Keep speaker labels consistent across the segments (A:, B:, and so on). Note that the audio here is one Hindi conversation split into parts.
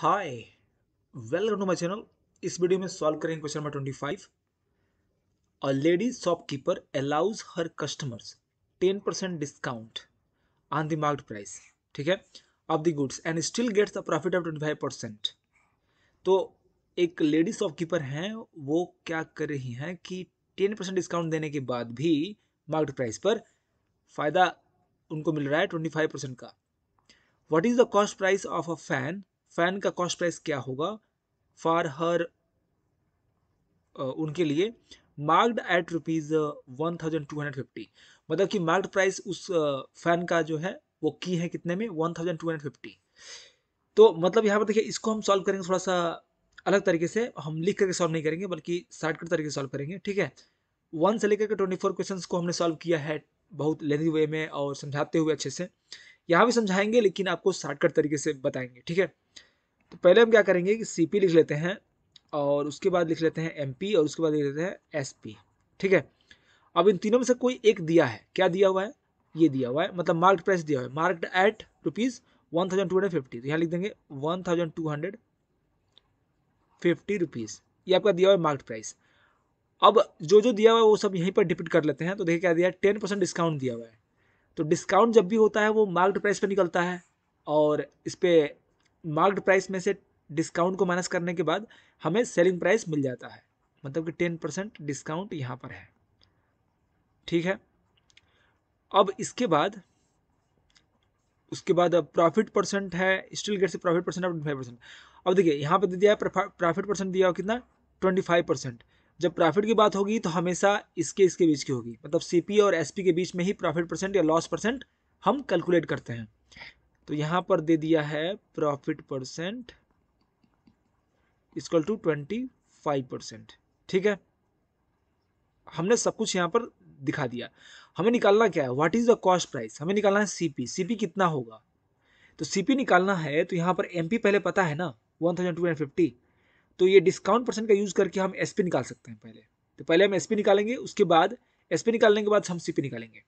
A: hi welcome to my channel इस वीडियो में सॉल्व करेंगे question number twenty five a lady shopkeeper allows her customers ten percent discount on the marked price ठीक है of the goods and still gets a profit of twenty five percent तो एक लेडी शॉपकीपर हैं वो क्या कर रही हैं कि टेन डिस्काउंट देने के बाद भी मार्क्ड प्राइस पर फ़ायदा उनको मिल रहा है ट्वेंटी का what is the cost price of a fan fan का कॉस्ट प्राइस क्या होगा फॉर हर उनके लिए marked at rupees one thousand two hundred fifty मतलब कि मार्क्ड प्राइस उस फैन का जो है वो की है कितने में one thousand two hundred fifty तो मतलब यहाँ पर देखिए इसको हम सॉल्व करेंगे थोड़ा सा अलग तरीके से हम लिख करके सॉल्व नहीं करेंगे बल्कि शॉर्टकट तरीके से सॉल्व करेंगे ठीक है वन से लेकर के ट्वेंटी फोर क्वेश्चन को हमने सॉल्व किया है बहुत लेंदी वे में और समझाते हुए अच्छे से यहाँ भी समझाएंगे लेकिन आपको शॉर्टकट तरीके से बताएंगे ठीक है तो पहले हम क्या करेंगे कि सी लिख लेते हैं और उसके बाद लिख लेते हैं एम और उसके बाद लिख लेते हैं एस ठीक है अब इन तीनों में से कोई एक दिया है क्या दिया हुआ है ये दिया हुआ है मतलब मार्क्ड प्राइस दिया हुआ है marked at rupees one thousand two hundred fifty यहाँ लिख देंगे one thousand two hundred fifty rupees ये आपका दिया हुआ है मार्क्ड प्राइस अब जो जो दिया हुआ है वो सब यहीं पर डिपेंड कर लेते हैं तो देखिए क्या दिया है टेन परसेंट डिस्काउंट दिया हुआ है तो डिस्काउंट जब भी होता है वो मार्क्ड प्राइस पर निकलता है और इस पर मार्क्ड प्राइस में से डिस्काउंट को माइनस करने के बाद हमें सेलिंग प्राइस मिल जाता है मतलब कि टेन परसेंट डिस्काउंट यहाँ पर है ठीक है अब इसके बाद उसके बाद अब प्रॉफिट परसेंट है स्टील गेट से प्रॉफिट परसेंट अब फाइव परसेंट अब देखिए यहाँ पर दे दिया है प्रॉफिट परसेंट दिया हो कितना ट्वेंटी फाइव परसेंट जब प्रॉफिट की बात होगी तो हमेशा इसके इसके बीच की होगी मतलब सीपी और एसपी के बीच में ही प्रॉफिट परसेंट या लॉस परसेंट हम कैलकुलेट करते हैं तो यहां पर दे दिया है profit percent is equal to twenty five percent ठीक है हमने सब कुछ यहां पर दिखा दिया हमें निकालना क्या है what is the cost price हमें निकालना है सीपी सीपी कितना होगा तो सीपी निकालना है तो यहां पर एमपी पहले पता है ना one thousand two hundred fifty तो ये डिस्काउंट परसेंट का यूज़ करके हम एसपी निकाल सकते हैं पहले तो पहले हम एसपी निकालेंगे उसके बाद एसपी निकालने के बाद हम सीपी निकालेंगे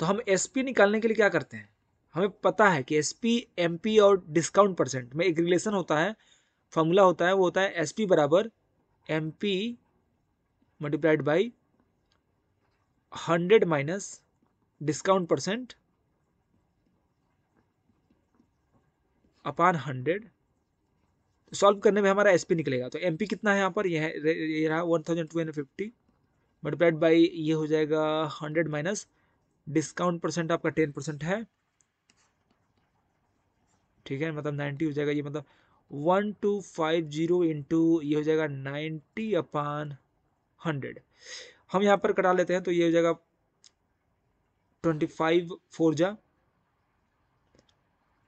A: तो हम एसपी निकालने के लिए क्या करते हैं हमें पता है कि एस पी एम पी और डिस्काउंट परसेंट में एक रिलेशन होता है फॉर्मूला होता है वो होता है एस पी बराबर M P multiplied by hundred minus discount percent upon hundred तो सॉल्व करने में हमारा एसपी निकलेगा तो एमपी कितना है यहाँ पर यह ये रहा one thousand two hundred fifty multiplied by ये हो जाएगा हंड्रेड माइनस डिस्काउंट परसेंट आपका टेन परसेंट है ठीक है मतलब नाइन्टी हो जाएगा ये मतलब one two five zero into ये हो जाएगा नाइन्टी अपान हंड्रेड हम यहाँ पर कटा लेते हैं तो ये हो जाएगा ट्वेंटी फाइव फोर जा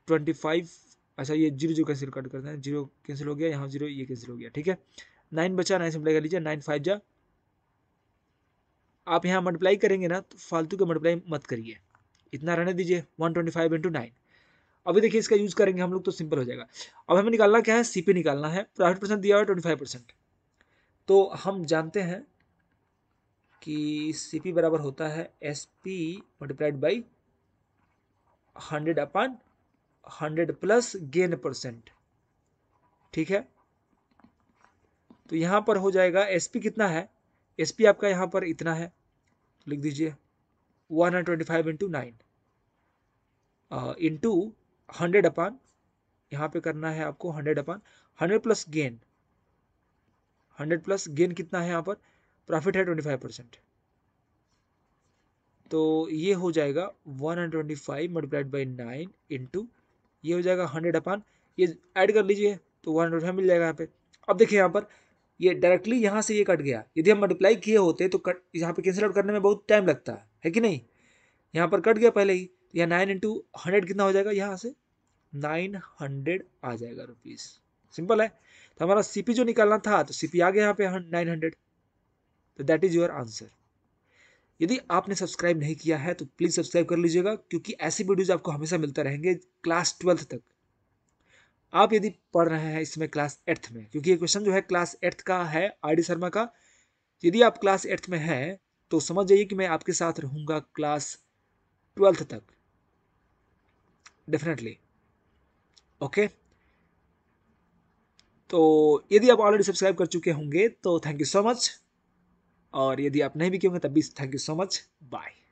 A: ट्वेंटी फाइव अच्छा ये जीरो जीरो कैंसिल कट करते हैं जीरो कैंसिल हो गया यहाँ जीरो ये कैंसिल हो गया ठीक है नाइन बचा नाइन मल्टीप्लाई कर लीजिए नाइन फाइव जा आप यहाँ मल्टीप्लाई करेंगे ना तो फालतू का मल्टीप्लाई मत करिए इतना रहने दीजिए one twenty five into nine अभी देखिए इसका यूज करेंगे हम लोग तो सिंपल हो जाएगा अब हमें निकालना क्या है सीपी निकालना है तो प्राइवेट परसेंट दिया हुआ है ट्वेंटी फाइव परसेंट तो हम जानते हैं कि सीपी बराबर होता है S P multiplied by hundred अपन हंड्रेड प्लस गेन परसेंट ठीक है तो यहाँ पर हो जाएगा पी कितना है पी आपका यहाँ पर इतना है लिख दीजिए one hundred twenty five into nine into hundred अपान यहाँ पे करना है आपको हंड्रेड अपान hundred plus gain hundred plus gain कितना है यहाँ पर प्रॉफिट है ट्वेंटी फाइव परसेंट तो ये हो जाएगा one hundred twenty five multiplied by nine into ये हो जाएगा हंड्रेड अपान ये ऐड कर लीजिए तो वन हंड्रेड मिल जाएगा यहाँ पे अब देखिए यहाँ पर ये डायरेक्टली यहाँ से ये कट गया यदि हम मल्टीप्लाई किए होते तो कट यहाँ पर कैंसिल आउट करने में बहुत टाइम लगता है कि नहीं यहाँ पर कट गया पहले ही या नाइन इंटू हंड्रेड कितना हो जाएगा यहाँ से नाइन हंड्रेड आ जाएगा रुपीज़ सिंपल है तो हमारा सी जो निकालना था तो सी आ गया यहाँ पे नाइन हंड्रेड तो दैट इज़ योर आंसर यदि आपने सब्सक्राइब नहीं किया है तो प्लीज़ सब्सक्राइब कर लीजिएगा क्योंकि ऐसे वीडियोज आपको हमेशा मिलता रहेंगे क्लास ट्वेल्थ तक आप यदि पढ़ रहे हैं इसमें क्लास एट्थ में क्योंकि ये क्वेश्चन जो है क्लास एट्थ का है आर डी शर्मा का यदि आप क्लास एट्थ में हैं तो समझ जाइए कि मैं आपके साथ रहूँगा क्लास ट्वेल्थ तक डेफिनेटली ओके तो यदि आप ऑलरेडी सब्सक्राइब कर चुके होंगे तो थैंक यू सो मच और यदि आप नहीं भी किए होंगे तब भी thank you so much bye